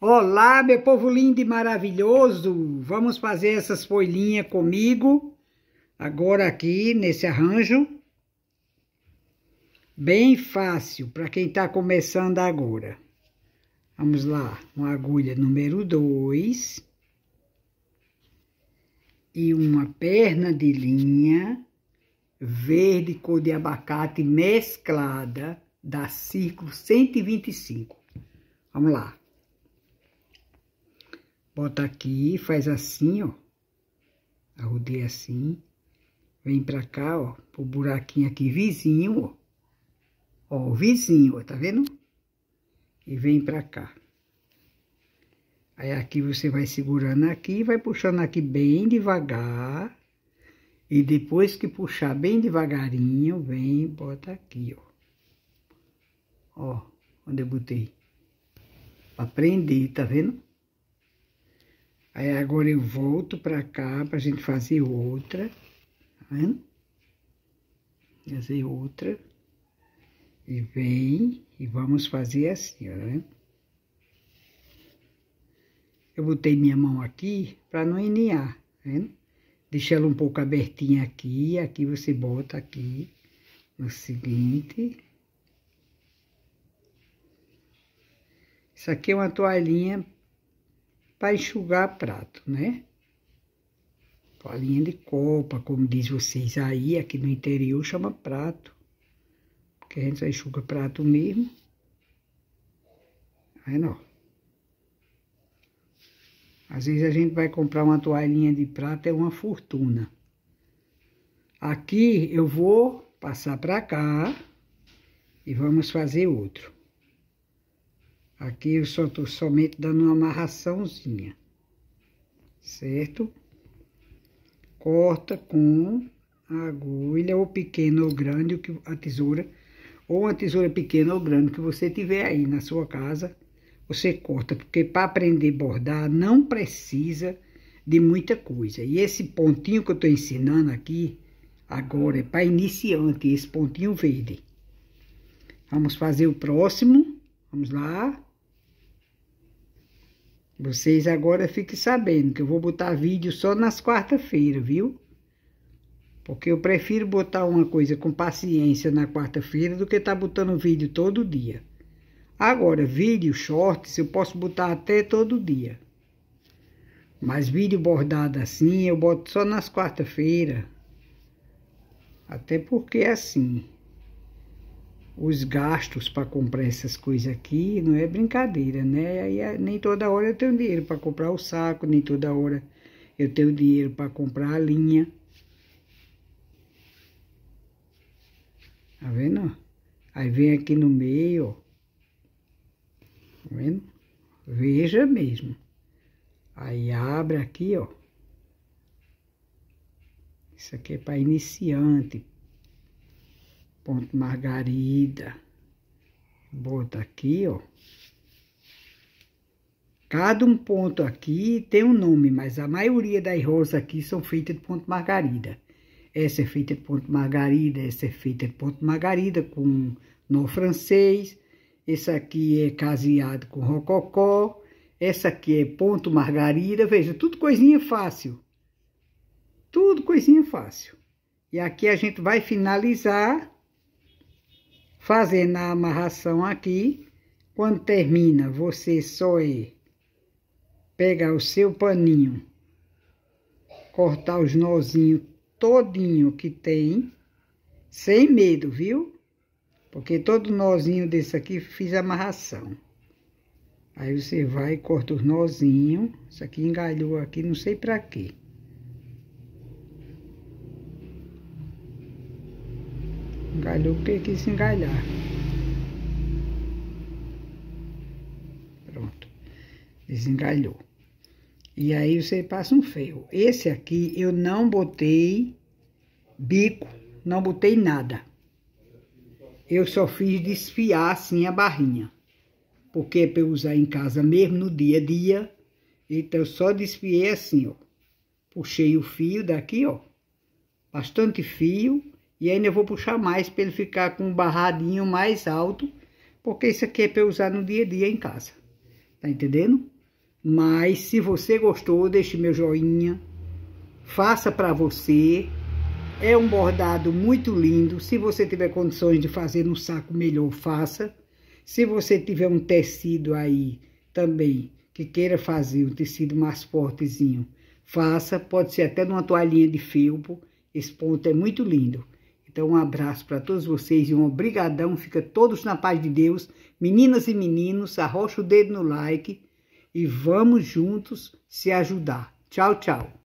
Olá, meu povo lindo e maravilhoso! Vamos fazer essas folhinhas comigo, agora aqui nesse arranjo. Bem fácil para quem está começando agora. Vamos lá, uma agulha número 2 e uma perna de linha verde cor de abacate mesclada da círculo 125. Vamos lá. Bota aqui, faz assim, ó. arrudei assim. Vem pra cá, ó, pro buraquinho aqui vizinho, ó. Ó, o vizinho, ó, tá vendo? E vem pra cá. Aí aqui você vai segurando aqui, vai puxando aqui bem devagar. E depois que puxar bem devagarinho, vem bota aqui, ó. Ó, onde eu botei. Pra prender, tá vendo? Aí agora eu volto pra cá pra gente fazer outra, tá né? vendo? Fazer outra. E vem, e vamos fazer assim, ó, vendo? Né? Eu botei minha mão aqui pra não enear, tá né? vendo? Deixa ela um pouco abertinha aqui, aqui você bota aqui, no seguinte... Isso aqui é uma toalhinha para enxugar prato, né? Toalhinha de copa, como diz vocês aí, aqui no interior chama prato. Porque a gente só enxuga prato mesmo. Aí não. Às vezes a gente vai comprar uma toalhinha de prato é uma fortuna. Aqui eu vou passar para cá e vamos fazer outro. Aqui eu só estou somente dando uma amarraçãozinha, certo? Corta com a agulha, ou pequena ou grande, a tesoura, ou a tesoura pequena ou grande que você tiver aí na sua casa, você corta, porque para aprender a bordar não precisa de muita coisa. E esse pontinho que eu estou ensinando aqui, agora, é para iniciante, esse pontinho verde. Vamos fazer o próximo. Vamos lá. Vocês agora fiquem sabendo que eu vou botar vídeo só nas quarta-feiras, viu? Porque eu prefiro botar uma coisa com paciência na quarta-feira do que tá botando vídeo todo dia. Agora, vídeo, shorts, eu posso botar até todo dia. Mas vídeo bordado assim, eu boto só nas quarta-feiras. Até porque é assim os gastos para comprar essas coisas aqui não é brincadeira, né? Aí, ah, nem toda hora eu tenho dinheiro para comprar o saco, nem toda hora eu tenho dinheiro para comprar a linha. Tá vendo? Aí vem aqui no meio, ó. Tá vendo? Veja mesmo. Aí abre aqui, ó. Isso aqui é para iniciante, ponto margarida. Bota aqui, ó. Cada um ponto aqui tem um nome, mas a maioria das rosas aqui são feitas de ponto margarida. Essa é feita de ponto margarida, essa é feita de ponto margarida com nó francês. Essa aqui é caseado com rococó. Essa aqui é ponto margarida. Veja, tudo coisinha fácil. Tudo coisinha fácil. E aqui a gente vai finalizar fazendo a amarração aqui. Quando termina, você só é pegar o seu paninho, cortar os nozinhos todinho que tem, sem medo, viu? Porque todo nozinho desse aqui fiz amarração. Aí você vai e corta os nozinhos. Isso aqui engalhou aqui, não sei pra quê. Engalhou porque quis engalhar. Pronto. Desengalhou. E aí você passa um ferro. Esse aqui eu não botei bico, não botei nada. Eu só fiz desfiar assim a barrinha. Porque é pra eu usar em casa mesmo, no dia a dia. Então, eu só desfiei assim, ó. Puxei o fio daqui, ó. Bastante fio e ainda eu vou puxar mais para ele ficar com um barradinho mais alto, porque isso aqui é para usar no dia a dia em casa. Tá entendendo? Mas se você gostou, deixe meu joinha, faça para você. É um bordado muito lindo. Se você tiver condições de fazer um saco melhor, faça. Se você tiver um tecido aí também que queira fazer um tecido mais fortezinho, faça. Pode ser até numa toalhinha de felpo. Esse ponto é muito lindo. Então, um abraço para todos vocês e um obrigadão. Fica todos na paz de Deus. Meninas e meninos, arrocha o dedo no like e vamos juntos se ajudar. Tchau, tchau.